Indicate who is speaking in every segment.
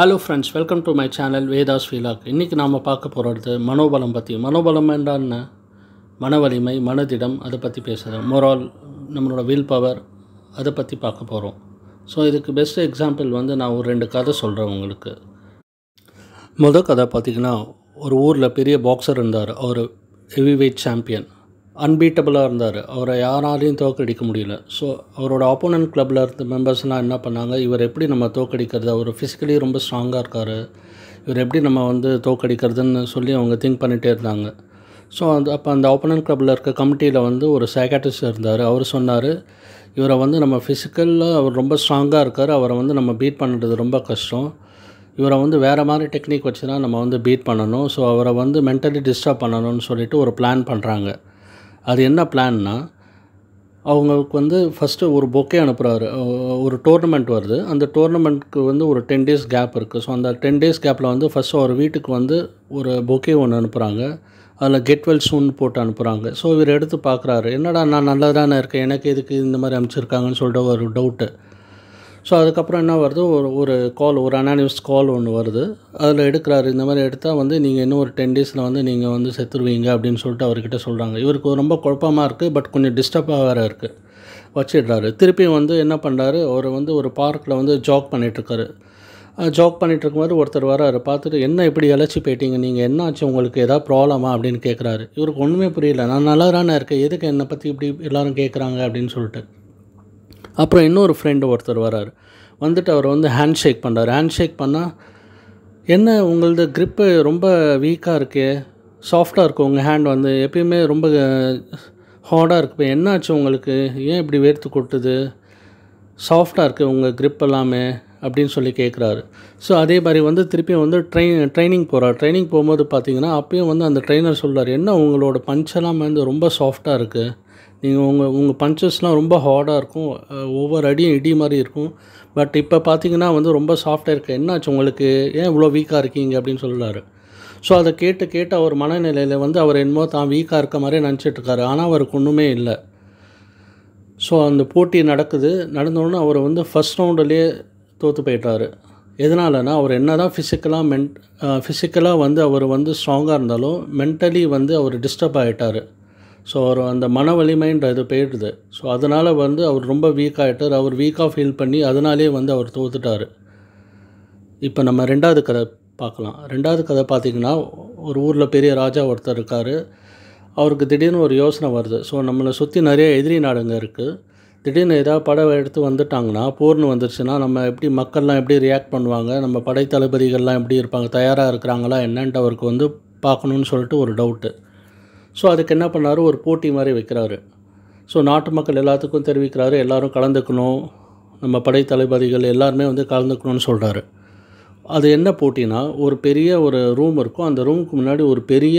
Speaker 1: hello friends welcome to my channel Veda's vlog இன்றைக்கி நாம் பார்க்க போகிறது மனோபலம் பற்றி மனோபலம் என்ன மன வலிமை மனதிடம் அதை பற்றி பேசுகிறோம் மொரால் நம்மளோட வில் பவர் அதை பற்றி பார்க்க போகிறோம் ஸோ இதுக்கு பெஸ்ட் எக்ஸாம்பிள் வந்து நான் ஒரு ரெண்டு கதை சொல்கிறேன் உங்களுக்கு முதல் கதை பார்த்திங்கன்னா ஒரு ஊரில் பெரிய பாக்ஸர் இருந்தார் அவர் ஹெவி வெயிட் சாம்பியன் அன்பீட்டபுளாக இருந்தார் அவரை யாராலையும் தோற்கடிக்க முடியல ஸோ அவரோட ஆப்போனன்ட் கிளப்பில் இருந்த மெம்பர்ஸ்லாம் என்ன பண்ணாங்க இவர் எப்படி நம்ம தோற்கடிக்கிறது அவர் ஃபிசிக்கலி ரொம்ப ஸ்ட்ராங்காக இருக்கார் இவர் எப்படி நம்ம வந்து தோற்கடிக்கிறதுன்னு சொல்லி அவங்க திங்க் பண்ணிகிட்டே இருந்தாங்க ஸோ அந்த அப்போ அந்த ஆப்போனன்ட் கிளப்பில் இருக்க கமிட்டியில் வந்து ஒரு சைக்காட்டிஸ்ட் இருந்தார் அவர் சொன்னார் இவரை வந்து நம்ம ஃபிசிக்கலில் அவர் ரொம்ப ஸ்ட்ராங்காக இருக்கார் அவரை வந்து நம்ம பீட் பண்ணுறது ரொம்ப கஷ்டம் இவரை வந்து வேறு மாதிரி டெக்னிக் வச்சுன்னா நம்ம வந்து பீட் பண்ணணும் ஸோ அவரை வந்து மென்டலி டிஸ்டர்ப் பண்ணணும்னு சொல்லிவிட்டு ஒரு பிளான் பண்ணுறாங்க அது என்ன பிளான்னா அவங்களுக்கு வந்து ஃபஸ்ட்டு ஒரு பொக்கே அனுப்புகிறாரு ஒரு டோர்னமெண்ட் வருது அந்த டோர்னமெண்ட்க்கு வந்து ஒரு டென் டேஸ் கேப் இருக்குது ஸோ அந்த டென் டேஸ் கேப்பில் வந்து ஃபஸ்ட்டு அவர் வீட்டுக்கு வந்து ஒரு பொக்கே ஒன்று அனுப்புகிறாங்க அதில் கெட் வெல் சூன் போட்டு அனுப்புகிறாங்க ஸோ இவர் எடுத்து பார்க்குறாரு என்னடா நான் நல்லதானே இருக்கேன் எனக்கு எதுக்கு இந்த மாதிரி அனுப்பிச்சிருக்காங்கன்னு சொல்லிட்டு ஒரு டவுட்டு ஸோ அதுக்கப்புறம் என்ன வருது ஒரு ஒரு கால் ஒரு அனானிமஸ் கால் ஒன்று வருது அதில் எடுக்கிறாரு இந்த மாதிரி எடுத்தால் வந்து நீங்கள் இன்னும் ஒரு டென் டேஸில் வந்து நீங்கள் வந்து செத்துருவீங்க அப்படின்னு சொல்லிட்டு அவர்கிட்ட சொல்கிறாங்க இவருக்கு ரொம்ப குழப்பமாக இருக்குது பட் கொஞ்சம் டிஸ்டர்பாக வேறு இருக்குது வச்சிடுறாரு திருப்பியும் வந்து என்ன பண்ணுறாரு அவர் வந்து ஒரு பார்க்கில் வந்து ஜாக் பண்ணிகிட்ருக்காரு ஜாக் பண்ணிகிட்ருக்கும் போது ஒருத்தர் வராரு பார்த்துட்டு என்ன இப்படி இழைச்சி போயிட்டீங்க நீங்கள் என்ன ஆச்சு உங்களுக்கு எதாவது ப்ராப்ளமா அப்படின்னு கேட்குறாரு இவருக்கு ஒன்றுமே புரியல நான் நல்லா தானே இருக்கேன் எதுக்கு என்னை பற்றி இப்படி எல்லோரும் கேட்குறாங்க அப்படின்னு சொல்லிட்டு அப்புறம் இன்னொரு ஃப்ரெண்டு ஒருத்தர் வரார் வந்துட்டு அவர் வந்து ஹேண்ட் ஷேக் பண்ணுறாரு ஹேண்ட் ஷேக் பண்ணால் என்ன உங்களது க்ரிப்பு ரொம்ப வீக்காக இருக்கே சாஃப்டாக இருக்கும் உங்கள் ஹேண்ட் வந்து எப்பயுமே ரொம்ப ஹார்டாக இருக்கு என்னாச்சு உங்களுக்கு ஏன் இப்படி வேர்த்து கொட்டுது சாஃப்டாக இருக்குது உங்கள் க்ரிப் எல்லாமே அப்படின்னு சொல்லி கேட்குறாரு ஸோ அதே மாதிரி வந்து திருப்பியும் வந்து ட்ரெயின் ட்ரைனிங் போகிறார் ட்ரைனிங் போகும்போது பார்த்தீங்கன்னா அப்பயும் வந்து அந்த ட்ரைனர் சொல்கிறார் என்ன உங்களோட பஞ்செல்லாம் வந்து ரொம்ப சாஃப்டாக இருக்குது நீங்கள் உங்கள் உங்கள் பஞ்சஸ்லாம் ரொம்ப ஹார்டாக இருக்கும் ஒவ்வொரு அடியும் இடி மாதிரி இருக்கும் பட் இப்போ பார்த்தீங்கன்னா வந்து ரொம்ப சாஃப்டாக இருக்குது என்னாச்சு உங்களுக்கு ஏன் இவ்வளோ வீக்காக இருக்கீங்க அப்படின்னு சொல்கிறாரு ஸோ அதை கேட்டு கேட்டு அவர் மனநிலையில் வந்து அவர் என்னமோ தான் வீக்காக இருக்க மாதிரியே நினச்சிட்ருக்காரு ஆனால் அவருக்கு ஒன்றுமே இல்லை ஸோ அந்த போட்டி நடக்குது நடந்தோடனே அவர் வந்து ஃபஸ்ட் ரவுண்டிலே தோற்று போயிட்டார் எதனாலனா அவர் என்ன தான் ஃபிசிக்கலாக மென் ஃபிசிக்கலாக வந்து அவர் வந்து ஸ்ட்ராங்காக இருந்தாலும் மென்டலி வந்து அவர் டிஸ்டர்ப் ஆகிட்டார் ஸோ அவர் அந்த மன வலிமைன்ற இது போயிடுது ஸோ அதனால் வந்து அவர் ரொம்ப வீக் ஆகிட்டார் அவர் வீக்காக ஃபீல் பண்ணி அதனாலே வந்து அவர் தோத்துட்டார் இப்போ நம்ம ரெண்டாவது கதை பார்க்கலாம் ரெண்டாவது கதை பார்த்திங்கன்னா ஒரு ஊரில் பெரிய ராஜா ஒருத்தர் இருக்கார் அவருக்கு திடீர்னு ஒரு யோசனை வருது ஸோ நம்மளை சுற்றி நிறைய எதிரி நாடுங்க இருக்குது திடீர்னு ஏதாவது படம் எடுத்து வந்துட்டாங்கன்னா போர்னு வந்துருச்சுன்னா நம்ம எப்படி மக்கள்லாம் எப்படி ரியாக்ட் பண்ணுவாங்க நம்ம படை தளபதிகள்லாம் எப்படி இருப்பாங்க தயாராக இருக்கிறாங்களா என்னன்ட்டு அவருக்கு வந்து பார்க்கணுன்னு சொல்லிட்டு ஒரு டவுட்டு ஸோ அதுக்கு என்ன பண்ணார் ஒரு போட்டி மாதிரி வைக்கிறாரு ஸோ நாட்டு மக்கள் எல்லாத்துக்கும் தெரிவிக்கிறாரு எல்லோரும் கலந்துக்கணும் நம்ம படை தளபதிகள் எல்லாருமே வந்து கலந்துக்கணும்னு சொல்கிறாரு அது என்ன போட்டினா ஒரு பெரிய ஒரு ரூம் இருக்கும் அந்த ரூமுக்கு முன்னாடி ஒரு பெரிய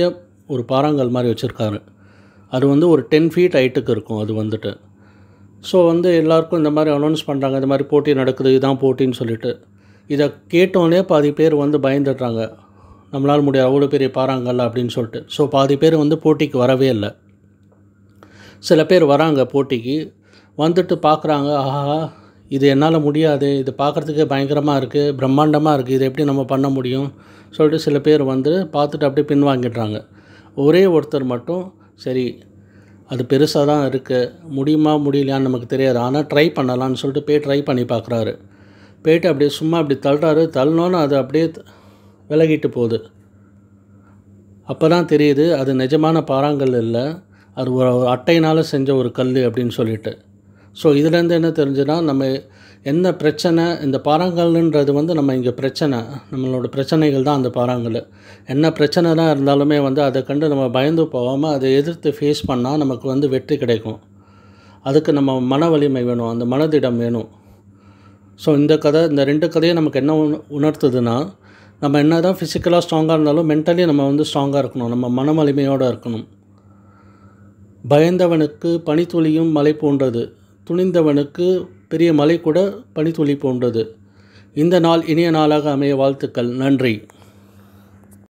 Speaker 1: ஒரு பாறாங்கல் மாதிரி வச்சுருக்காரு அது வந்து ஒரு டென் ஃபீட் ஹைட்டுக்கு இருக்கும் அது வந்துட்டு ஸோ வந்து எல்லாருக்கும் இந்த மாதிரி அனௌன்ஸ் பண்ணுறாங்க இந்த மாதிரி போட்டி நடக்குது இதுதான் போட்டின்னு சொல்லிட்டு இதை கேட்டோடனே பாதி பேர் வந்து பயந்துடுறாங்க நம்மளால் முடியாது அவ்வளோ பெரிய பாறாங்கல்ல அப்படின்னு சொல்லிட்டு ஸோ பாதி பேர் வந்து போட்டிக்கு வரவே இல்லை சில பேர் வராங்க போட்டிக்கு வந்துட்டு பார்க்குறாங்க ஆஹா இது என்னால் முடியாது இது பார்க்குறதுக்கே பயங்கரமாக இருக்குது பிரம்மாண்டமாக இருக்குது இது எப்படி நம்ம பண்ண முடியும் சொல்லிட்டு சில பேர் வந்து பார்த்துட்டு அப்படியே பின்வாங்கிடுறாங்க ஒரே ஒருத்தர் மட்டும் சரி அது பெருசாக தான் இருக்குது முடியுமா முடியலையான்னு நமக்கு தெரியாது ஆனால் ட்ரை பண்ணலான்னு சொல்லிட்டு போய் ட்ரை பண்ணி பார்க்குறாரு போயிட்டு அப்படியே சும்மா அப்படி தள்ளுறாரு தள்ளினோன்னு அது அப்படியே விலகிட்டு போகுது அப்போ தான் தெரியுது அது நிஜமான பாறாங்கல் இல்லை அது ஒரு அட்டையினால் செஞ்ச ஒரு கல் அப்படின்னு சொல்லிட்டு ஸோ இதுலேருந்து என்ன தெரிஞ்சுன்னா நம்ம என்ன பிரச்சனை இந்த பாறாங்கல்ன்றது வந்து நம்ம இங்கே பிரச்சனை நம்மளோட பிரச்சனைகள் தான் அந்த பாறாங்கல் என்ன பிரச்சனை தான் இருந்தாலுமே வந்து அதை கண்டு நம்ம பயந்து போகாமல் அதை எதிர்த்து ஃபேஸ் பண்ணால் நமக்கு வந்து வெற்றி கிடைக்கும் அதுக்கு நம்ம மன வலிமை வேணும் அந்த மனதிடம் வேணும் ஸோ இந்த கதை இந்த ரெண்டு கதையும் நமக்கு என்ன உணர்த்துதுன்னா நம்ம என்ன தான் ஃபிசிக்கலாக ஸ்ட்ராங்காக இருந்தாலும் மென்டலி நம்ம வந்து ஸ்ட்ராங்காக இருக்கணும் நம்ம மன வலிமையோடு இருக்கணும் பயந்தவனுக்கு பனித்துளியும் மலை போன்றது துணிந்தவனுக்கு பெரிய மலை கூட பனித்துளி போன்றது இந்த நாள் இனிய நாளாக அமைய வாழ்த்துக்கள் நன்றி